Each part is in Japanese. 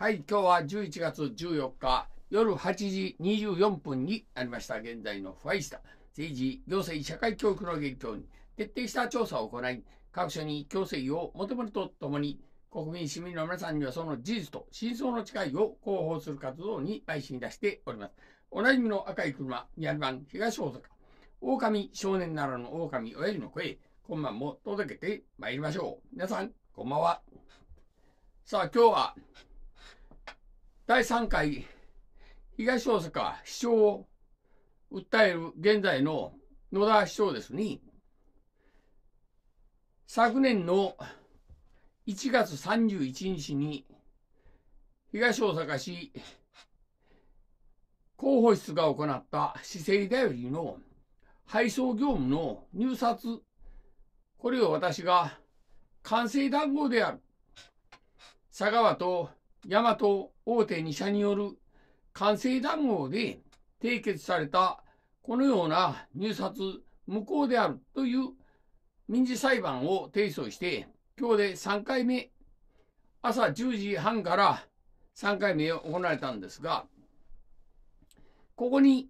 はい、今日は11月14日夜8時24分になりました。現在のファイスタ政治、行政、社会教育の現況に徹底した調査を行い、各所に強制を求めるとともに、国民、市民の皆さんにはその事実と真相の誓いを広報する活動に邁進出しております。おなじみの赤い車、ニル城版東大阪、狼少年ならの狼親父の声、今晩も届けてまいりましょう。皆さん、こんばんは。さあ、今日は、第3回東大阪市長を訴える現在の野田市長ですに、昨年の1月31日に東大阪市広報室が行った市政だよりの配送業務の入札、これを私が完成談合である佐川と大和大手2社による完成談合で締結されたこのような入札無効であるという民事裁判を提訴して、今日で3回目、朝10時半から3回目行われたんですが、ここに、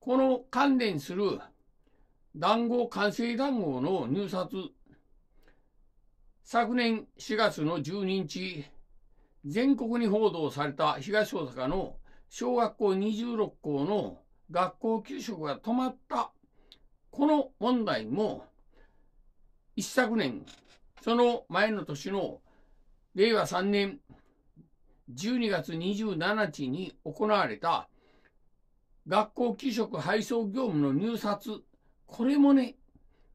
この関連する談合、完成談合の入札、昨年4月の12日全国に報道された東大阪の小学校26校の学校給食が止まったこの問題も一昨年その前の年の令和3年12月27日に行われた学校給食配送業務の入札これもね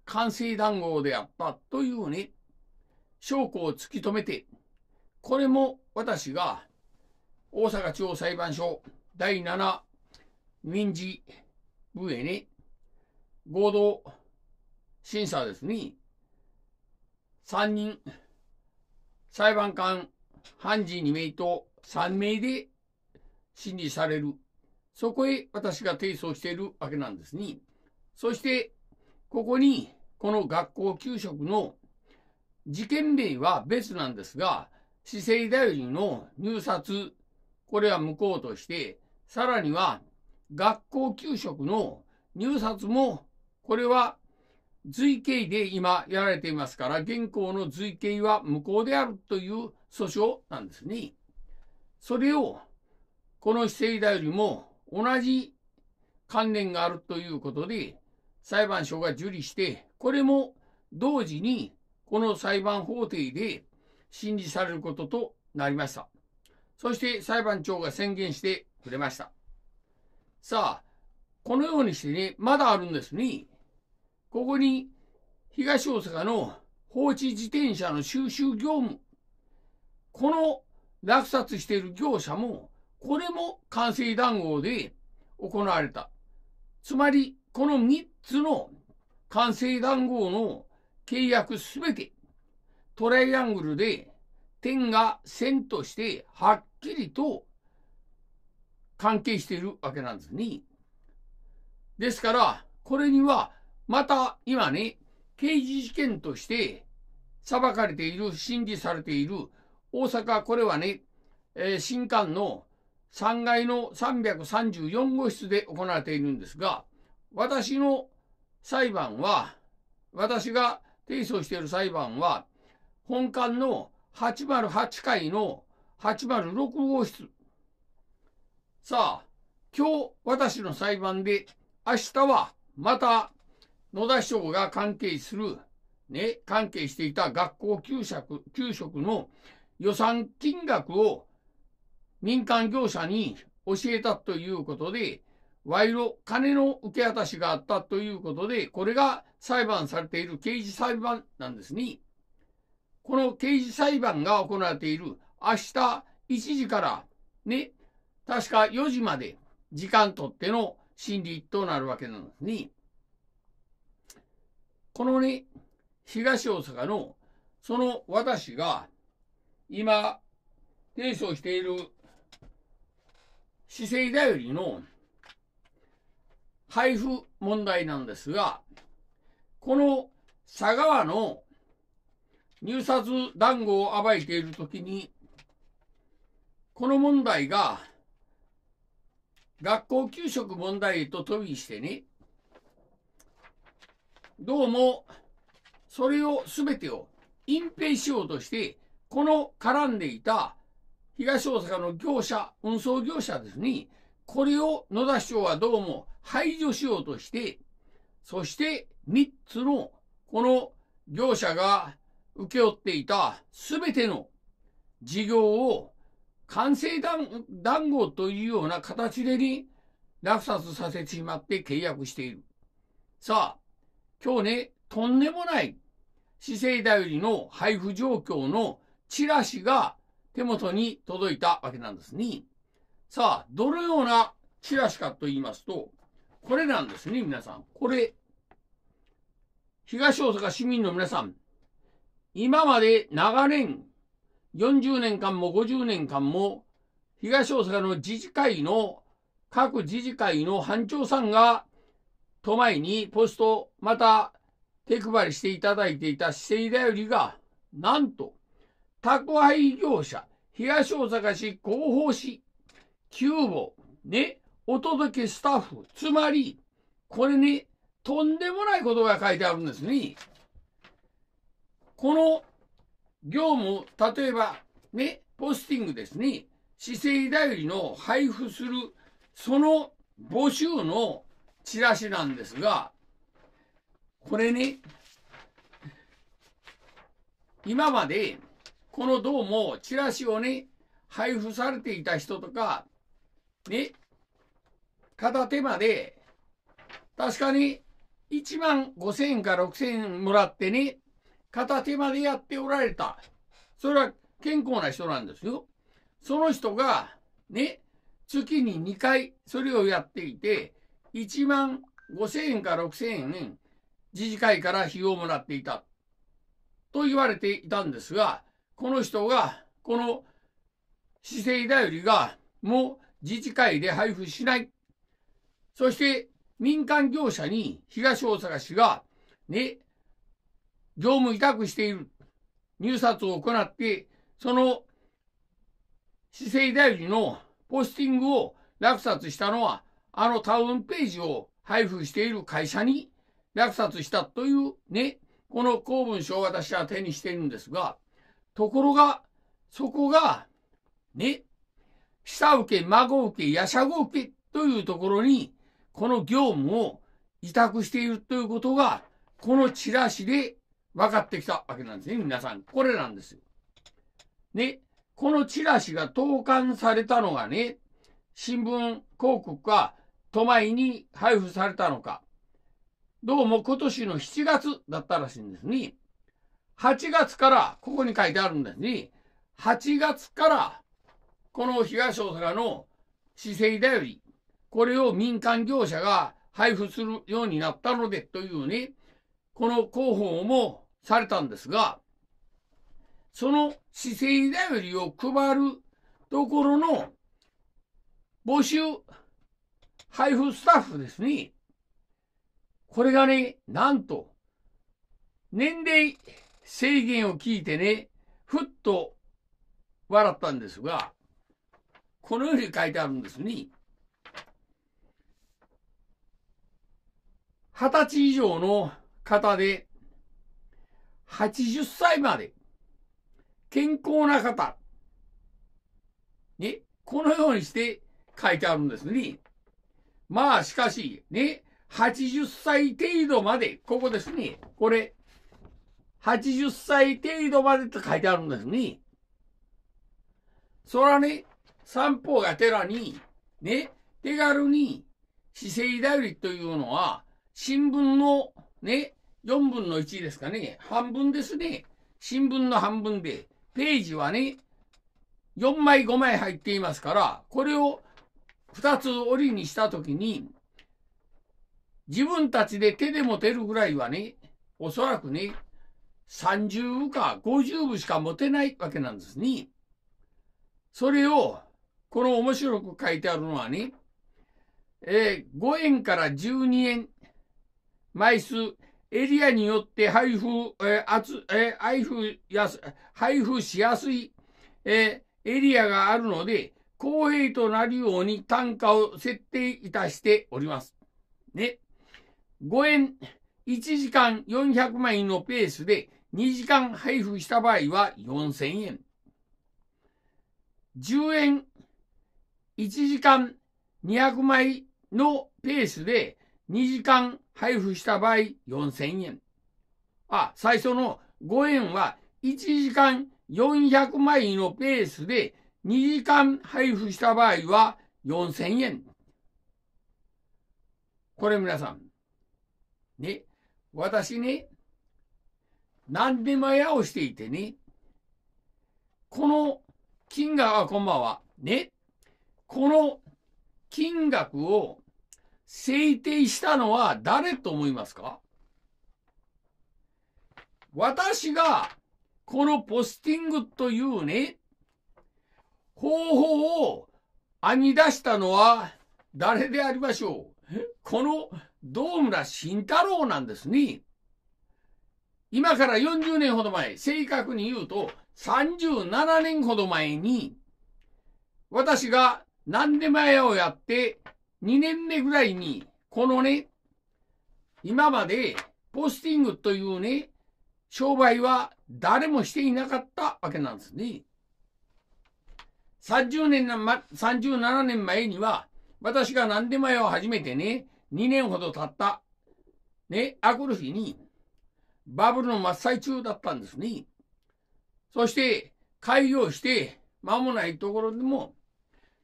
完成談合であったというね証拠を突き止めてこれも私が大阪地方裁判所第7民事部へね、合同審査ですね、3人、裁判官、判事2名と3名で審理される。そこへ私が提訴しているわけなんですね。そして、ここに、この学校給食の事件例は別なんですが、姿勢大臣の入札、これは無効として、さらには学校給食の入札も、これは随形で今やられていますから、現行の随形は無効であるという訴訟なんですね。それを、この市政大臣も同じ関連があるということで、裁判所が受理して、これも同時にこの裁判法廷で審理されることとなりました。そして裁判長が宣言してくれました。さあ、このようにしてね、まだあるんですね。ここに東大阪の放置自転車の収集業務、この落札している業者も、これも完成談合で行われた。つまり、この3つの完成談合の契約すべて、トライアングルで点が線としてはっきりと関係しているわけなんですね。ですから、これにはまた今ね、刑事事件として裁かれている、審理されている大阪、これはね、えー、新館の3階の334号室で行われているんですが、私の裁判は、私が提訴している裁判は、本館の808階の806号室。さあ、今日私の裁判で、明日はまた野田市長が関係する、ね、関係していた学校給食、給食の予算金額を民間業者に教えたということで、賄賂、金の受け渡しがあったということで、これが裁判されている刑事裁判なんですね。この刑事裁判が行われている明日1時からね、確か4時まで時間とっての審理となるわけなのに、このね、東大阪のその私が今提唱している姿勢だよりの配布問題なんですが、この佐川の入札談合を暴いているときに、この問題が、学校給食問題と飛びしてね、どうも、それを全てを隠蔽しようとして、この絡んでいた東大阪の業者、運送業者ですね、これを野田市長はどうも排除しようとして、そして3つのこの業者が請け負っていたすべての事業を完成談合というような形でに落札させてしまって契約している。さあ、今日ね、とんでもない市政だよりの配布状況のチラシが手元に届いたわけなんですね。さあ、どのようなチラシかと言いますと、これなんですね、皆さん。これ。東大阪市民の皆さん、今まで長年、40年間も50年間も、東大阪の自治会の、各自治会の班長さんが、都前にポスト、また手配りしていただいていた姿勢だよりが、なんと、宅配業者、東大阪市広報誌、急募、ね、お届けスタッフ、つまり、これね、とんでもないことが書いてあるんですね。この業務、例えば、ね、ポスティングですね、市政代理の配布する、その募集のチラシなんですが、これね、今まで、このどうも、チラシをね、配布されていた人とか、ね、片手まで、確かに1万5千円か6千円もらってね、片手間でやっておられた。それは健康な人なんですよ。その人が、ね、月に2回それをやっていて、1万5000円か6000円、自治会から費用をもらっていた。と言われていたんですが、この人が、この姿勢だよりが、もう自治会で配布しない。そして、民間業者に東大阪市が、ね、業務委託している入札を行って、その市政大臣のポスティングを落札したのは、あのタウンページを配布している会社に落札したというね、この公文書を私は手にしているんですが、ところが、そこが、ね、下請け、孫請け、やしゃご請けというところに、この業務を委託しているということが、このチラシで分かってきたわけなんですね、皆さん。これなんですよ。ね、このチラシが投函されたのがね、新聞広告か、都前に配布されたのか、どうも今年の7月だったらしいんですね。8月から、ここに書いてあるんですね。8月から、この東大阪の市政だより、これを民間業者が配布するようになったのでというね、この広報もされたんですが、その姿勢頼りを配るところの募集、配布スタッフですね。これがね、なんと、年齢制限を聞いてね、ふっと笑ったんですが、このように書いてあるんですね。二十歳以上の方で、80歳まで健康な方ね、このようにして書いてあるんですね。まあしかし、ね、80歳程度まで、ここですね。これ、80歳程度までって書いてあるんですね。そらね、三方が寺に、ね、手軽に、勢だ代理というのは、新聞のね、4分の1ですかね、半分ですね。新聞の半分で、ページはね、4枚5枚入っていますから、これを2つ折りにしたときに、自分たちで手で持てるぐらいはね、おそらくね、30部か50部しか持てないわけなんですね。それを、この面白く書いてあるのはね、えー、5円から12円、枚数エリアによって配布、えーつ、えー、配布やす配布しやすい、えー、エリアがあるので、公平となるように単価を設定いたしております。ね。5円、1時間400枚のペースで2時間配布した場合は4000円。10円、1時間200枚のペースで2時間配布した場合4000円。あ、最初の5円は1時間400枚のペースで2時間配布した場合は4000円。これ皆さん。ね、私ね、何でも屋をしていてね、この金額はこんばんは。ね、この金額を制定したのは誰と思いますか私がこのポスティングというね、方法を編み出したのは誰でありましょうこの道村慎太郎なんですね。今から40年ほど前、正確に言うと37年ほど前に、私が何で前をやって2年目ぐらいに、このね、今までポスティングというね、商売は誰もしていなかったわけなんですね。30年な、ま、37年前には、私が何で前を始めてね、2年ほど経った、ね、あくる日に、バブルの真っ最中だったんですね。そして、開業して間もないところでも、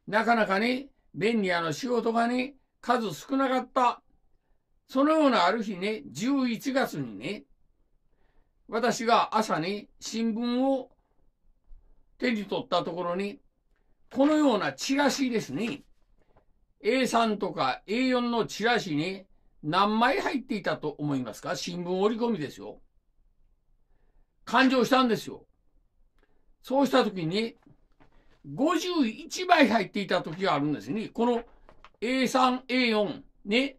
なかなかね、便利屋の仕事場に数少なかった。そのようなある日ね、11月にね、私が朝に新聞を手に取ったところに、このようなチラシですね。A3 とか A4 のチラシに何枚入っていたと思いますか新聞折り込みですよ。勘定したんですよ。そうしたときに、51枚入っていた時があるんですね。この A3、A4、ね。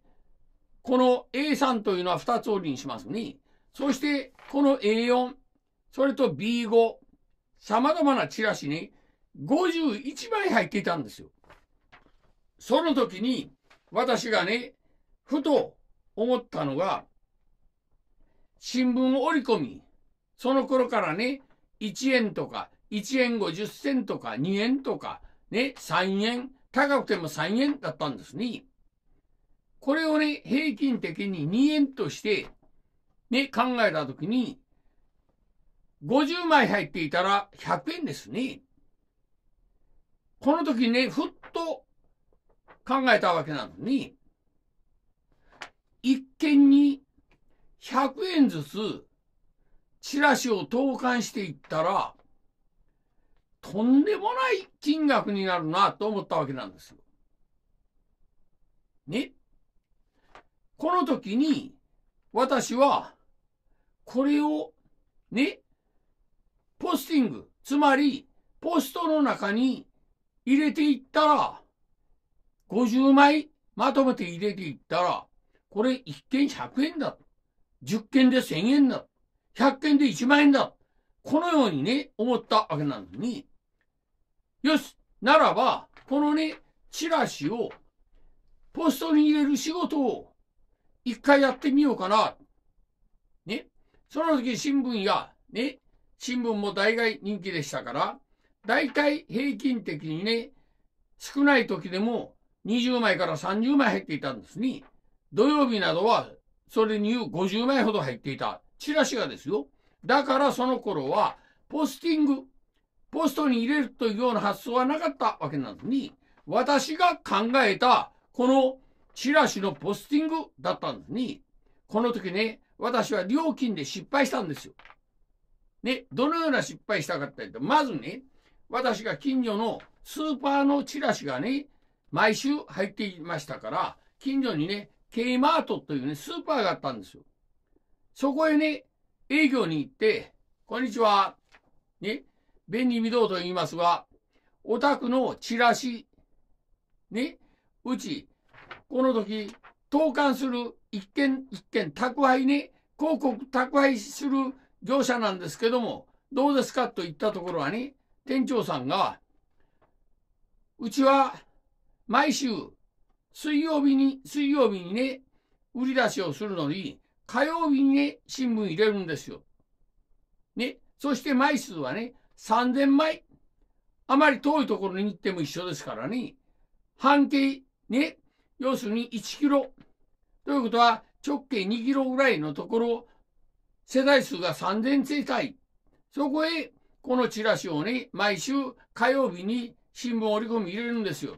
この A3 というのは2つ折りにしますね。そして、この A4、それと B5、様々なチラシに51枚入っていたんですよ。その時に、私がね、ふと思ったのが、新聞折り込み、その頃からね、1円とか1円50銭とか2円とか、ね、3円、高くても3円だったんですね。これをね、平均的に2円として、ね、考えたときに、50枚入っていたら100円ですね。この時ね、ふっと考えたわけなのに、一見に100円ずつチラシを投函していったら、とんでもない金額になるなと思ったわけなんですよ。ね。この時に、私は、これを、ね、ポスティング、つまり、ポストの中に入れていったら、50枚まとめて入れていったら、これ1件100円だ。10件で1000円だ。100件で1万円だ。このようにね、思ったわけなのに、よしならば、このね、チラシをポストに入れる仕事を一回やってみようかな。ね。その時新聞や、ね、新聞も大概人気でしたから、大体平均的にね、少ない時でも20枚から30枚入っていたんですね。土曜日などは、それに言う50枚ほど入っていた。チラシがですよ。だからその頃は、ポスティングポストに入れるというような発想はなかったわけなのに、私が考えたこのチラシのポスティングだったのに、この時ね、私は料金で失敗したんですよ。ね、どのような失敗したかっいうと、まずね、私が近所のスーパーのチラシがね、毎週入っていましたから、近所にね、K マートというね、スーパーがあったんですよ。そこへね、営業に行って、こんにちは。ね、便利見堂と言いますが、お宅のチラシ、ね、うち、この時、投函する一件一件宅配に、広告宅配する業者なんですけども、どうですかと言ったところはね、店長さんが、うちは毎週水曜日に、水曜日にね、売り出しをするのに、火曜日にね、新聞入れるんですよ。ね。そして枚数はね、3000枚。あまり遠いところに行っても一緒ですからね。半径ね、要するに1キロ。ということは直径2キロぐらいのところ、世代数が3000世帯。そこへ、このチラシをね、毎週火曜日に新聞折り込み入れるんですよ。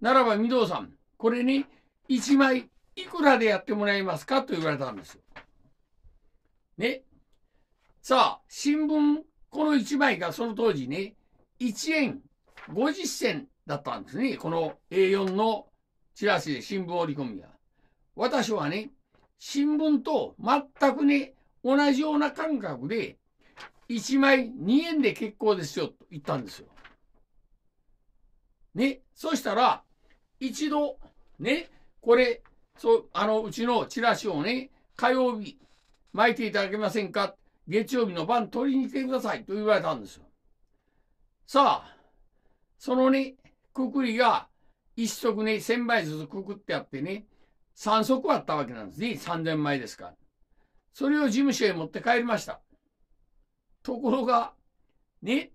ならば、御堂さん、これに1枚いくらでやってもらえますかと言われたんですよ。ね。さあ、新聞この1枚がその当時ね、1円50銭だったんですね。この A4 のチラシで新聞折り込みが。私はね、新聞と全くね、同じような感覚で、1枚2円で結構ですよ、と言ったんですよ。ね、そしたら、一度、ね、これ、そう、あの、うちのチラシをね、火曜日、巻いていただけませんか月曜日の晩取りに来てくださいと言われたんですよ。さあ、そのね、くくりが一足ね、千枚ずつくくってあってね、三足あったわけなんですね。三千枚ですから。それを事務所へ持って帰りました。ところが、ね、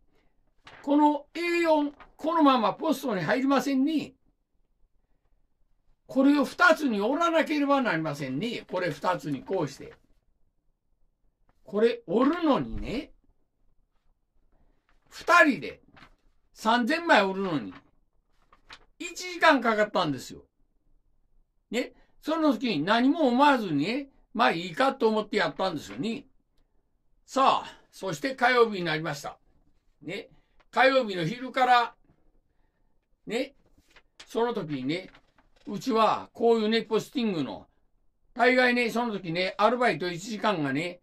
この A4、このままポストに入りませんね。これを二つに折らなければなりませんね。これ二つにこうして。これ、おるのにね、二人で3000枚おるのに、1時間かかったんですよ。ね、その時に何も思わずにね、まあいいかと思ってやったんですよね。さあ、そして火曜日になりました。ね、火曜日の昼から、ね、その時にね、うちはこういうね、ポスティングの、大概ね、その時ね、アルバイト1時間がね、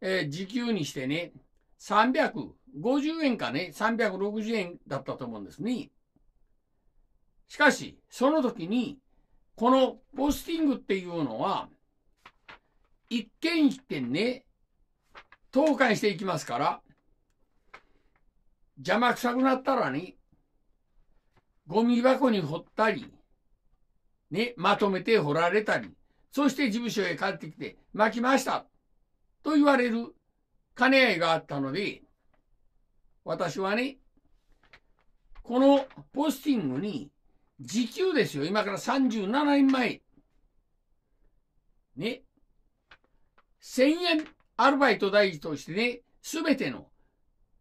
えー、時給にしてね、350円かね、360円だったと思うんですね。しかし、その時に、このポスティングっていうのは、一件一件ね、投函していきますから、邪魔くさくなったらね、ゴミ箱に掘ったり、ね、まとめて掘られたり、そして事務所へ帰ってきて、巻きました。と言われる兼ね合いがあったので、私はね、このポスティングに、時給ですよ。今から37年前。ね。1000円アルバイト代としてね、すべての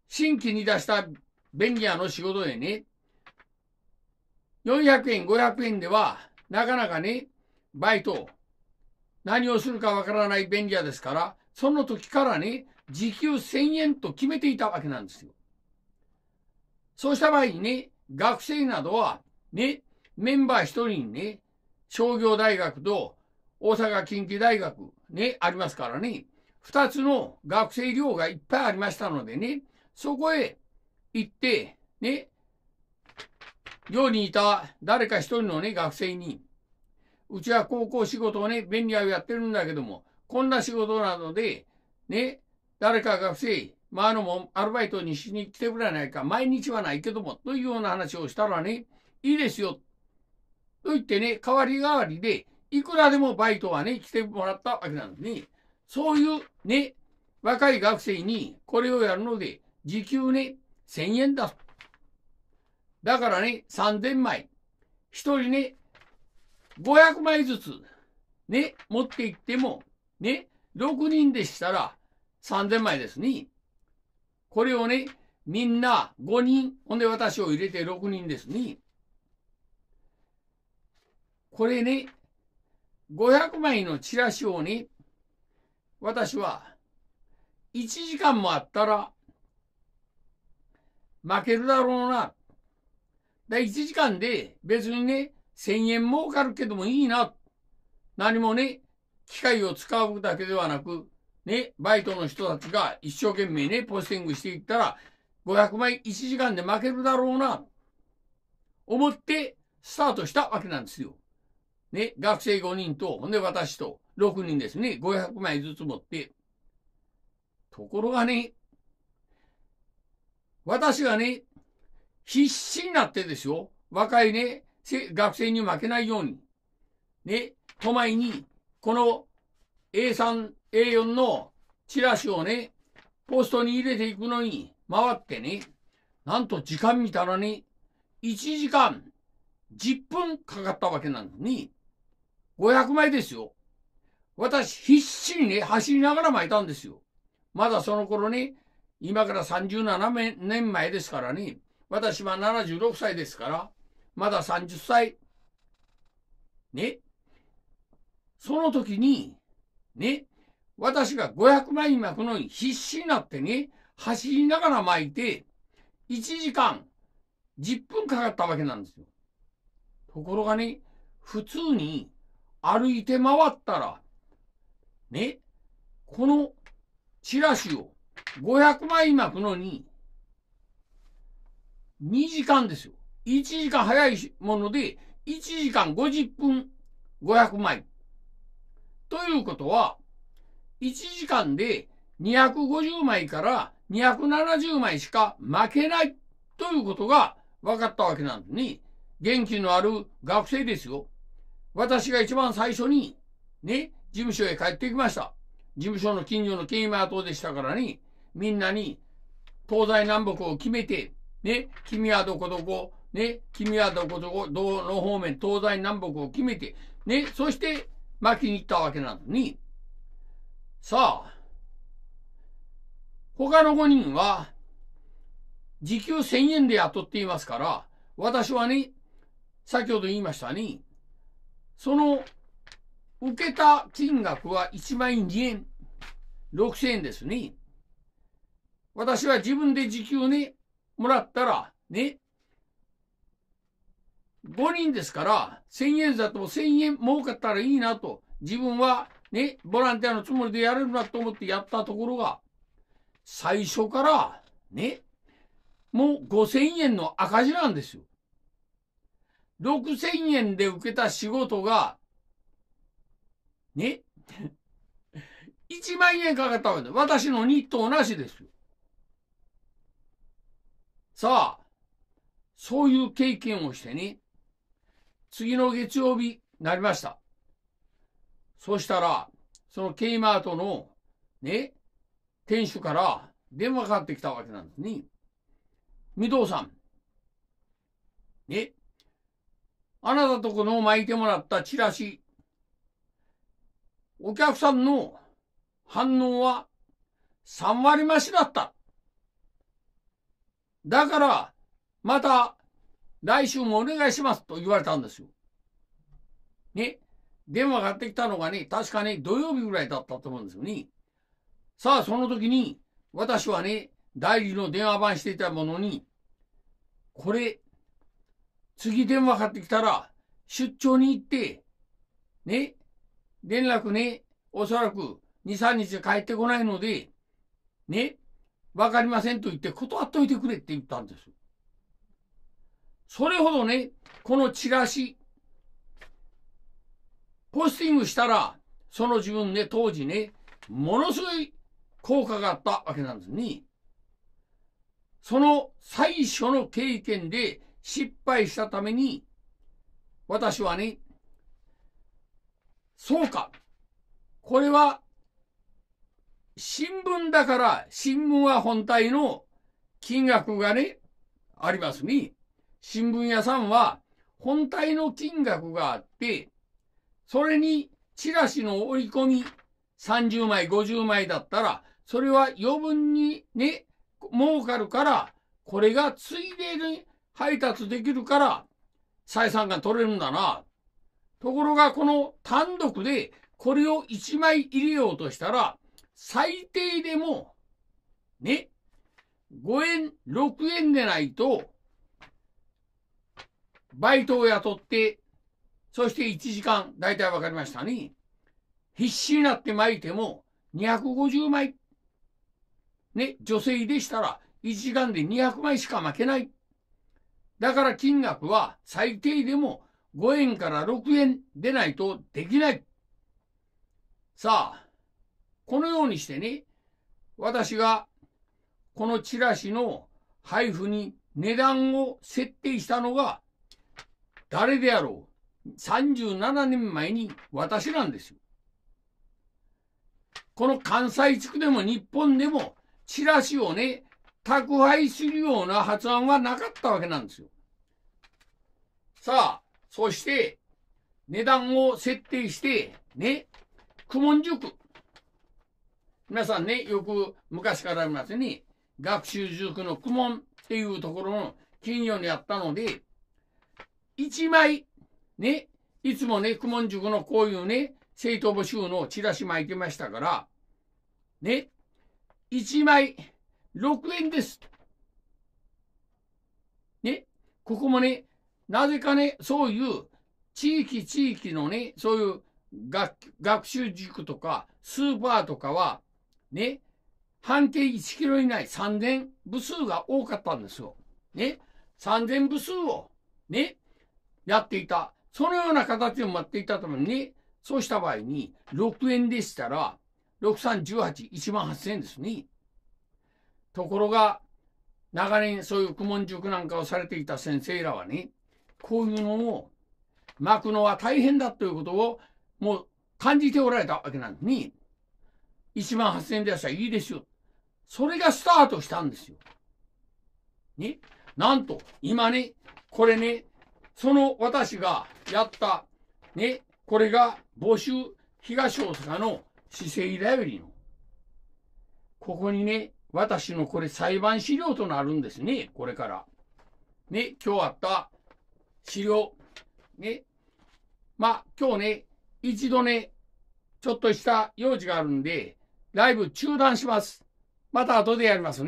新規に出した便利屋の仕事でね、400円、500円では、なかなかね、バイト、何をするかわからない便利屋ですから、その時からね、時給1000円と決めていたわけなんですよ。そうした場合にね、学生などは、ね、メンバー一人にね、商業大学と大阪近畿大学ね、ありますからね、二つの学生寮がいっぱいありましたのでね、そこへ行って、ね、寮にいた誰か一人のね、学生に、うちは高校仕事をね、便利屋をやってるんだけども、こんな仕事なので、ね、誰かが不正、まあ、あのもアルバイトにしに来てくれないか、毎日はないけども、というような話をしたらね、いいですよ。と言ってね、代わり代わりで、いくらでもバイトはね、来てもらったわけなんですね。そういうね、若い学生にこれをやるので、時給ね、1000円だ。だからね、3000枚。1人ね、500枚ずつ、ね、持っていっても、ね、6人でしたら3000枚ですね。これをね、みんな5人、ほんで私を入れて6人ですね。これね、500枚のチラシをね、私は1時間もあったら負けるだろうな。だ1時間で別にね、1000円儲かるけどもいいな。何もね、機械を使うだけではなく、ね、バイトの人たちが一生懸命ね、ポスティングしていったら、500枚1時間で負けるだろうな、思ってスタートしたわけなんですよ。ね、学生5人と、ほんで私と6人ですね、500枚ずつ持って。ところがね、私がね、必死になってですよ、若いね、学生に負けないように、ね、都前にこの A3、A4 のチラシをね、ポストに入れていくのに回ってね、なんと時間見たらね、1時間10分かかったわけなのに、500枚ですよ。私必死にね、走りながら巻いたんですよ。まだその頃ね、今から37年前ですからね、私は76歳ですから、まだ30歳。ね。その時に、ね、私が500枚巻くのに必死になってね、走りながら巻いて、1時間、10分かかったわけなんですよ。ところがね、普通に歩いて回ったら、ね、このチラシを500枚巻くのに、2時間ですよ。1時間早いもので、1時間50分500枚。ということは、1時間で250枚から270枚しか負けないということが分かったわけなのに、元気のある学生ですよ。私が一番最初に、ね、事務所へ帰ってきました。事務所の近所のケイマー島でしたからに、みんなに、東西南北を決めて、ね、君はどこどこ、ね、君はどこどこ、どの方面、東西南北を決めて、ね、そして、巻きに行ったわけなのに、さあ、他の5人は、時給1000円で雇っていますから、私はね、先ほど言いましたね、その、受けた金額は1万2円、6000円ですね。私は自分で時給ね、もらったら、ね、5人ですから、1000円だと1000円儲かったらいいなと、自分はね、ボランティアのつもりでやれるなと思ってやったところが、最初から、ね、もう5000円の赤字なんですよ。6000円で受けた仕事が、ね、1万円かかったわけで、私の日となしですよ。さあ、そういう経験をしてね、次の月曜日なりました。そしたら、そのケイマートのね、店主から電話かかってきたわけなんですね。御堂さん。ね。あなたとこの巻いてもらったチラシ。お客さんの反応は3割増しだった。だから、また来週もお願いしますと言われたんですよ。ね。電話がってきたのがね、確かね、土曜日ぐらいだったと思うんですよね。さあ、その時に、私はね、代理の電話番していたものに、これ、次電話かかってきたら、出張に行って、ね、連絡ね、おそらく2、3日で帰ってこないので、ね、わかりませんと言って断っといてくれって言ったんです。それほどね、このチラシ、ポスティングしたら、その自分ね、当時ね、ものすごい効果があったわけなんですね。その最初の経験で失敗したために、私はね、そうか。これは、新聞だから、新聞は本体の金額がね、ありますね。新聞屋さんは本体の金額があって、それにチラシの折り込み30枚、50枚だったら、それは余分にね、儲かるから、これがついでに配達できるから、採算が取れるんだな。ところが、この単独で、これを1枚入れようとしたら、最低でも、ね、5円、6円でないと、バイトを雇って、そして1時間、だいたいわかりましたね。必死になって巻いても250枚。ね、女性でしたら1時間で200枚しか巻けない。だから金額は最低でも5円から6円でないとできない。さあ、このようにしてね、私がこのチラシの配布に値段を設定したのが誰であろう ?37 年前に私なんですよ。この関西地区でも日本でもチラシをね、宅配するような発案はなかったわけなんですよ。さあ、そして、値段を設定して、ね、苦文塾。皆さんね、よく昔からありますね、学習塾の苦文っていうところの金魚にあったので、1枚、ね、いつもね、公文塾のこういうね、生徒募集のチラシ巻いてましたから、ね、1枚6円です。ね、ここもね、なぜかね、そういう地域地域のね、そういう学学習塾とかスーパーとかは、ね、半径1キロ以内3000部数が多かったんですよ。ね、3000部数を、ね、やっていた。そのような形を待っていたために、そうした場合に、6円でしたら、6318、1万8000円ですね。ところが、長年そういう苦文塾なんかをされていた先生らはね、こういうのを巻くのは大変だということを、もう感じておられたわけなんに、1万8000円でしたらいいですよ。それがスタートしたんですよ。ね。なんと、今ね、これね、その私がやった、ね、これが募集東大阪の市政選びの。ここにね、私のこれ裁判資料となるんですね、これから。ね、今日あった資料。ね。まあ、今日ね、一度ね、ちょっとした用事があるんで、ライブ中断します。また後でやりますね。